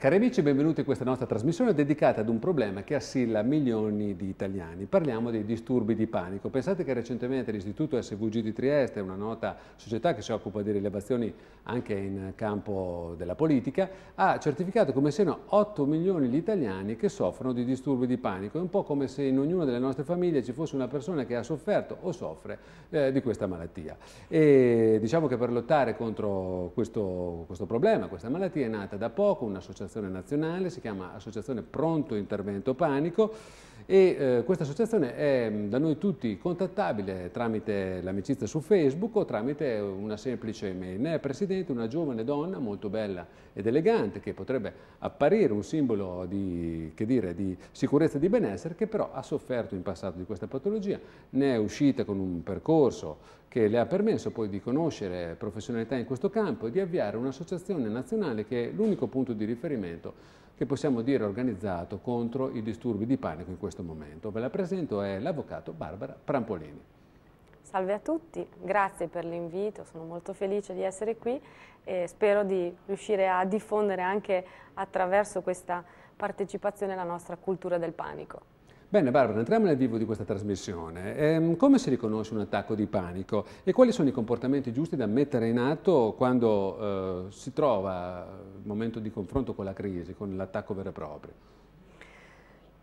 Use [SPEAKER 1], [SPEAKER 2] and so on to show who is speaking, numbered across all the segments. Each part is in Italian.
[SPEAKER 1] Cari amici, benvenuti in questa nostra trasmissione dedicata ad un problema che assilla milioni di italiani. Parliamo dei disturbi di panico. Pensate che recentemente l'Istituto SVG di Trieste, una nota società che si occupa di rilevazioni anche in campo della politica, ha certificato come siano 8 milioni di italiani che soffrono di disturbi di panico. È un po' come se in ognuna delle nostre famiglie ci fosse una persona che ha sofferto o soffre eh, di questa malattia. E diciamo che per lottare contro questo, questo problema, questa malattia, è nata da poco un'associazione associazione nazionale, si chiama Associazione Pronto Intervento Panico e eh, questa associazione è mm, da noi tutti contattabile tramite l'amicizia su Facebook o tramite una semplice email. Ne è presidente una giovane donna molto bella ed elegante che potrebbe apparire un simbolo di, dire, di sicurezza e di benessere che però ha sofferto in passato di questa patologia, ne è uscita con un percorso che le ha permesso poi di conoscere professionalità in questo campo e di avviare un'associazione nazionale che è l'unico punto di riferimento che possiamo dire organizzato contro i disturbi di panico in questo momento. Ve la presento, è l'avvocato Barbara Prampolini.
[SPEAKER 2] Salve a tutti, grazie per l'invito, sono molto felice di essere qui e spero di riuscire a diffondere anche attraverso questa partecipazione la nostra cultura del panico.
[SPEAKER 1] Bene Barbara, entriamo nel vivo di questa trasmissione. Ehm, come si riconosce un attacco di panico e quali sono i comportamenti giusti da mettere in atto quando eh, si trova il momento di confronto con la crisi, con l'attacco vero e proprio?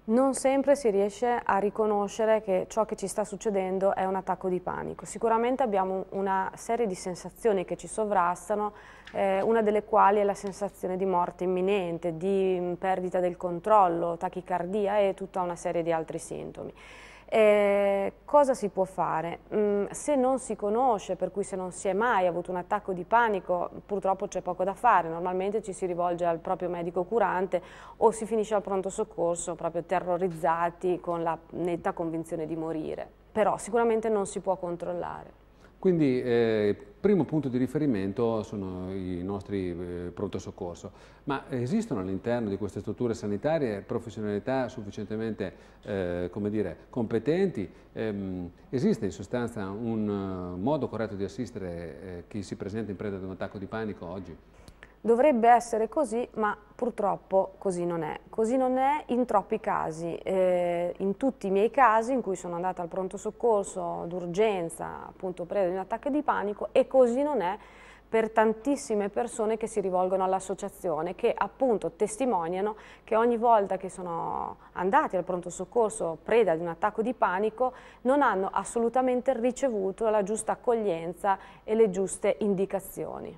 [SPEAKER 2] non sempre si riesce a riconoscere che ciò che ci sta succedendo è un attacco di panico. Sicuramente abbiamo una serie di sensazioni che ci sovrastano, eh, una delle quali è la sensazione di morte imminente, di mm, perdita del controllo, tachicardia e tutta una serie di altri sintomi. Eh, cosa si può fare? Mm, se non si conosce, per cui se non si è mai avuto un attacco di panico, purtroppo c'è poco da fare, normalmente ci si rivolge al proprio medico curante o si finisce al pronto soccorso proprio terrorizzati con la netta convinzione di morire. Però sicuramente non si può controllare.
[SPEAKER 1] Quindi eh, primo punto di riferimento sono i nostri eh, pronto soccorso, ma esistono all'interno di queste strutture sanitarie professionalità sufficientemente eh, dire, competenti? Ehm, esiste in sostanza un uh, modo corretto di assistere eh, chi si presenta in preda ad un attacco di panico oggi?
[SPEAKER 2] dovrebbe essere così, ma purtroppo così non è. Così non è in troppi casi, eh, in tutti i miei casi in cui sono andata al pronto soccorso d'urgenza, appunto presa di un attacco di panico, e così non è per tantissime persone che si rivolgono all'associazione, che appunto testimoniano che ogni volta che sono andati al pronto soccorso preda di un attacco di panico non hanno assolutamente ricevuto la giusta accoglienza e le giuste indicazioni.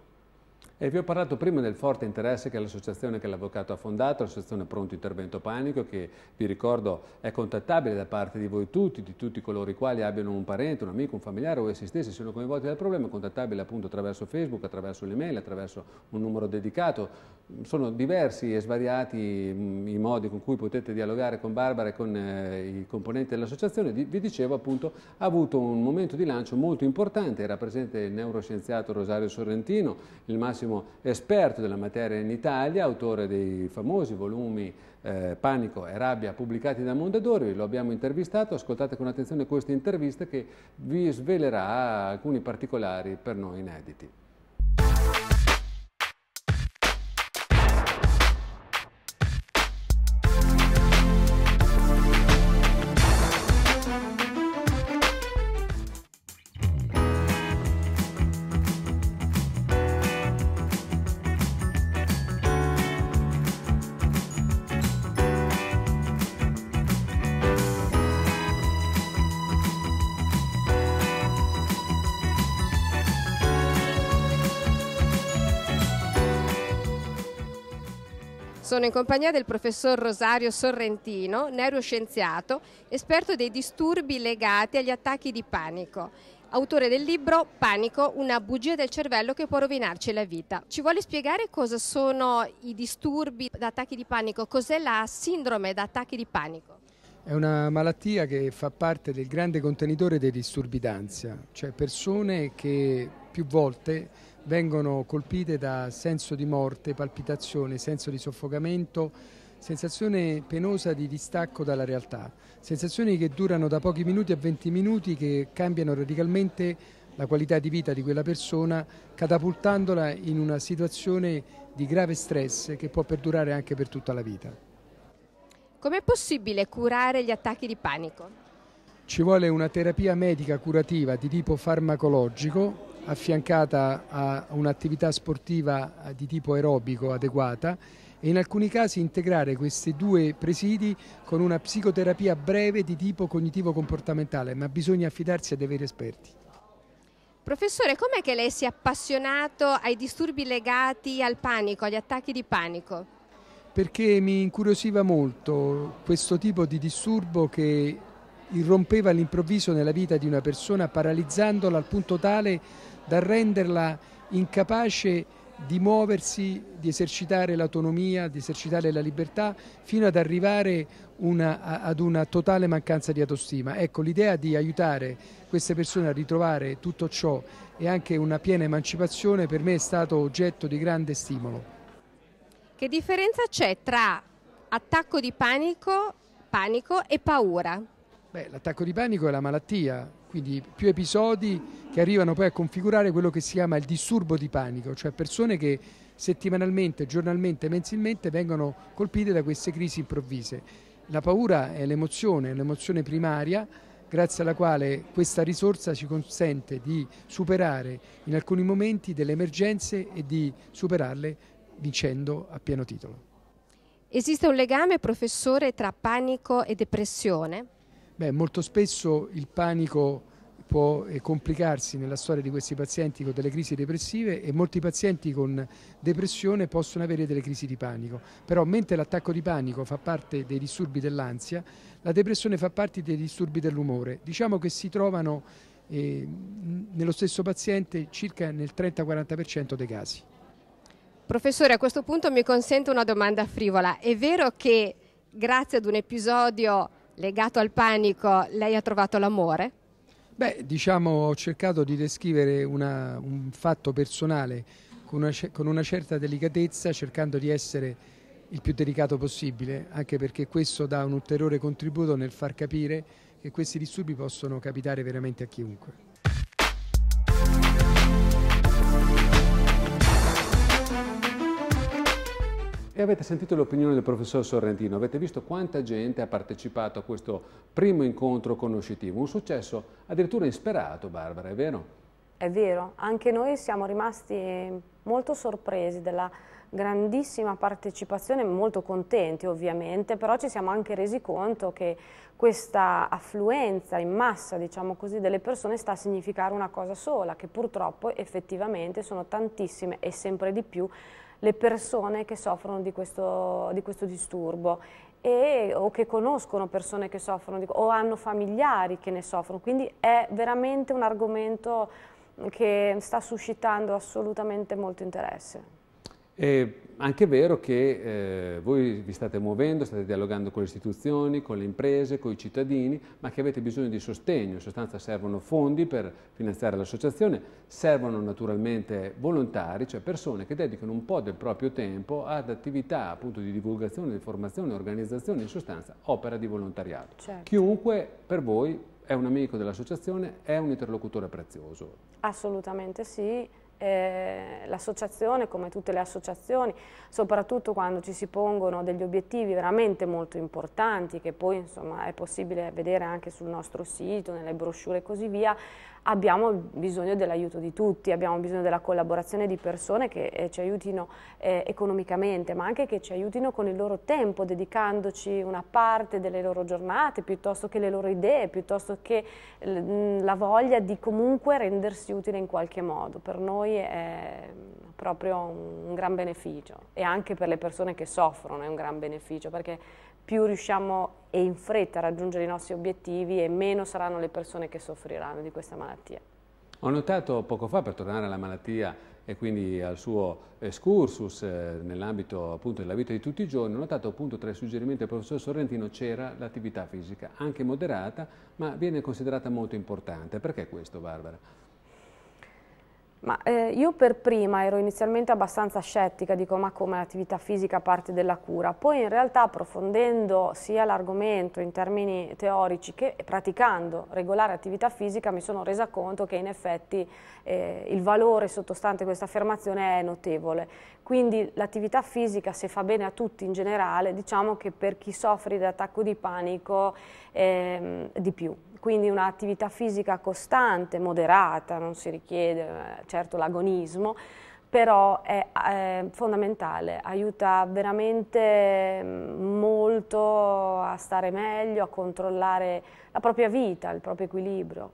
[SPEAKER 1] E vi ho parlato prima del forte interesse che l'associazione che l'avvocato ha fondato, l'associazione Pronto Intervento Panico, che vi ricordo è contattabile da parte di voi tutti, di tutti coloro i quali abbiano un parente, un amico, un familiare o essi stessi siano coinvolti dal problema, contattabile appunto attraverso Facebook, attraverso l'email, attraverso un numero dedicato. Sono diversi e svariati mm, i modi con cui potete dialogare con Barbara e con eh, i componenti dell'associazione. Vi dicevo appunto ha avuto un momento di lancio molto importante, era presente il neuroscienziato Rosario Sorrentino, il massimo massimo esperto della materia in Italia, autore dei famosi volumi eh, Panico e Rabbia pubblicati da Mondadori, lo abbiamo intervistato, ascoltate con attenzione questa intervista che vi svelerà alcuni particolari per noi inediti.
[SPEAKER 3] Sono in compagnia del professor Rosario Sorrentino, neuroscienziato, esperto dei disturbi legati agli attacchi di panico, autore del libro Panico, una bugia del cervello che può rovinarci la vita. Ci vuole spiegare cosa sono i disturbi da attacchi di panico, cos'è la sindrome da attacchi di panico?
[SPEAKER 4] È una malattia che fa parte del grande contenitore dei disturbi d'ansia, cioè persone che più volte vengono colpite da senso di morte, palpitazione, senso di soffocamento, sensazione penosa di distacco dalla realtà, sensazioni che durano da pochi minuti a 20 minuti che cambiano radicalmente la qualità di vita di quella persona, catapultandola in una situazione di grave stress che può perdurare anche per tutta la vita.
[SPEAKER 3] Com'è possibile curare gli attacchi di panico?
[SPEAKER 4] Ci vuole una terapia medica curativa di tipo farmacologico affiancata a un'attività sportiva eh, di tipo aerobico adeguata e in alcuni casi integrare questi due presidi con una psicoterapia breve di tipo cognitivo-comportamentale, ma bisogna affidarsi a dei veri esperti.
[SPEAKER 3] Professore, com'è che lei si è appassionato ai disturbi legati al panico, agli attacchi di panico?
[SPEAKER 4] Perché mi incuriosiva molto questo tipo di disturbo che irrompeva all'improvviso nella vita di una persona paralizzandola al punto tale da renderla incapace di muoversi, di esercitare l'autonomia, di esercitare la libertà, fino ad arrivare una, ad una totale mancanza di autostima. Ecco, l'idea di aiutare queste persone a ritrovare tutto ciò e anche una piena emancipazione per me è stato oggetto di grande stimolo.
[SPEAKER 3] Che differenza c'è tra attacco di panico, panico e paura?
[SPEAKER 4] l'attacco di panico è la malattia, quindi più episodi che arrivano poi a configurare quello che si chiama il disturbo di panico, cioè persone che settimanalmente, giornalmente, mensilmente vengono colpite da queste crisi improvvise. La paura è l'emozione, è l'emozione primaria grazie alla quale questa risorsa ci consente di superare in alcuni momenti delle emergenze e di superarle vincendo a pieno titolo.
[SPEAKER 3] Esiste un legame, professore, tra panico e depressione?
[SPEAKER 4] Beh, molto spesso il panico può eh, complicarsi nella storia di questi pazienti con delle crisi depressive e molti pazienti con depressione possono avere delle crisi di panico. Però mentre l'attacco di panico fa parte dei disturbi dell'ansia, la depressione fa parte dei disturbi dell'umore. Diciamo che si trovano eh, nello stesso paziente circa nel 30-40% dei casi.
[SPEAKER 3] Professore, a questo punto mi consente una domanda frivola. È vero che grazie ad un episodio legato al panico, lei ha trovato l'amore?
[SPEAKER 4] Beh, diciamo, ho cercato di descrivere una, un fatto personale con una, con una, certa delicatezza, cercando di essere il più delicato possibile, anche perché questo dà un ulteriore contributo nel far capire che questi disturbi possono capitare veramente a chiunque.
[SPEAKER 1] E avete sentito l'opinione del professor Sorrentino, avete visto quanta gente ha partecipato a questo primo incontro conoscitivo, un successo addirittura insperato, Barbara, è vero?
[SPEAKER 2] È vero, anche noi siamo rimasti molto sorpresi della grandissima partecipazione, molto contenti ovviamente, però ci siamo anche resi conto che questa affluenza in massa, diciamo così, delle persone sta a significare una cosa sola, che purtroppo effettivamente sono tantissime e sempre di più le persone che soffrono di questo, di questo disturbo e, o che conoscono persone che soffrono di, o hanno familiari che ne soffrono, quindi è veramente un argomento che sta suscitando assolutamente molto interesse.
[SPEAKER 1] E anche vero che eh, voi vi state muovendo, state dialogando con le istituzioni, con le imprese, con i cittadini, ma che avete bisogno di sostegno, in sostanza servono fondi per finanziare l'associazione, servono naturalmente volontari, cioè persone che dedicano un po' del proprio tempo ad attività appunto di divulgazione, di formazione, organizzazione, in sostanza opera di volontariato. Certo. Chiunque per voi è un amico dell'associazione, è un interlocutore prezioso.
[SPEAKER 2] Assolutamente sì eh, l'associazione, come tutte le associazioni, soprattutto quando ci si pongono degli obiettivi veramente molto importanti, che poi insomma, è possibile vedere anche sul nostro sito, nelle brochure e così via, abbiamo bisogno dell'aiuto di tutti, abbiamo bisogno della collaborazione di persone che eh, ci aiutino eh, economicamente, ma anche che ci aiutino con il loro tempo, dedicandoci una parte delle loro giornate, piuttosto che le loro idee, piuttosto che la voglia di comunque rendersi utile in qualche modo. Per noi noi è mm, proprio un gran beneficio e anche per le persone che soffrono è un gran beneficio perché più riusciamo e in fretta a raggiungere i nostri obiettivi e meno saranno le persone che soffriranno di questa malattia.
[SPEAKER 1] Ho notato poco fa, per tornare alla malattia e quindi al suo excursus eh, nell'ambito appunto della vita di tutti i giorni, ho notato appunto tra i suggerimenti del professor Sorrentino c'era l'attività fisica, anche moderata, ma viene considerata molto importante. Perché questo, Barbara?
[SPEAKER 2] Ma eh, io per prima ero inizialmente abbastanza scettica, dico ma come l'attività fisica parte della cura, poi in realtà approfondendo sia l'argomento in termini teorici che praticando regolare attività fisica mi sono resa conto che in effetti eh, il valore sottostante questa affermazione è notevole. Quindi l'attività fisica se fa bene a tutti in generale, diciamo che per chi soffre di attacco di panico eh, di più quindi un'attività fisica costante, moderata, non si richiede eh, certo l'agonismo, però è, è, fondamentale, aiuta veramente mm, molto a stare meglio, a controllare la propria vita, il proprio equilibrio.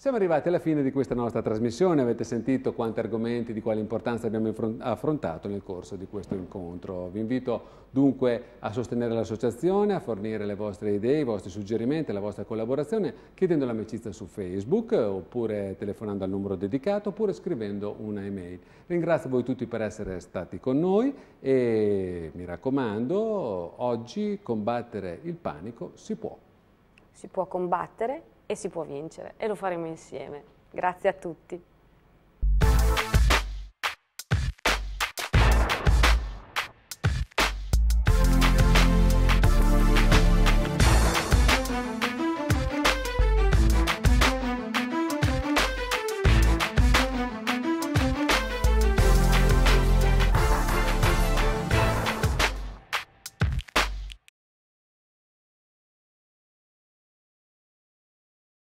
[SPEAKER 1] Siamo arrivati alla fine di questa nostra trasmissione, avete sentito quanti argomenti di quale importanza abbiamo affrontato nel corso di questo incontro. Vi invito dunque a sostenere l'associazione, a fornire le vostre idee, i vostri suggerimenti, la vostra collaborazione chiedendo l'amicizia su Facebook oppure telefonando al numero dedicato oppure scrivendo una email. Ringrazio voi tutti per essere stati con noi e mi raccomando, oggi combattere il panico si può.
[SPEAKER 2] Si può combattere e si può vincere e lo faremo insieme. Grazie a tutti.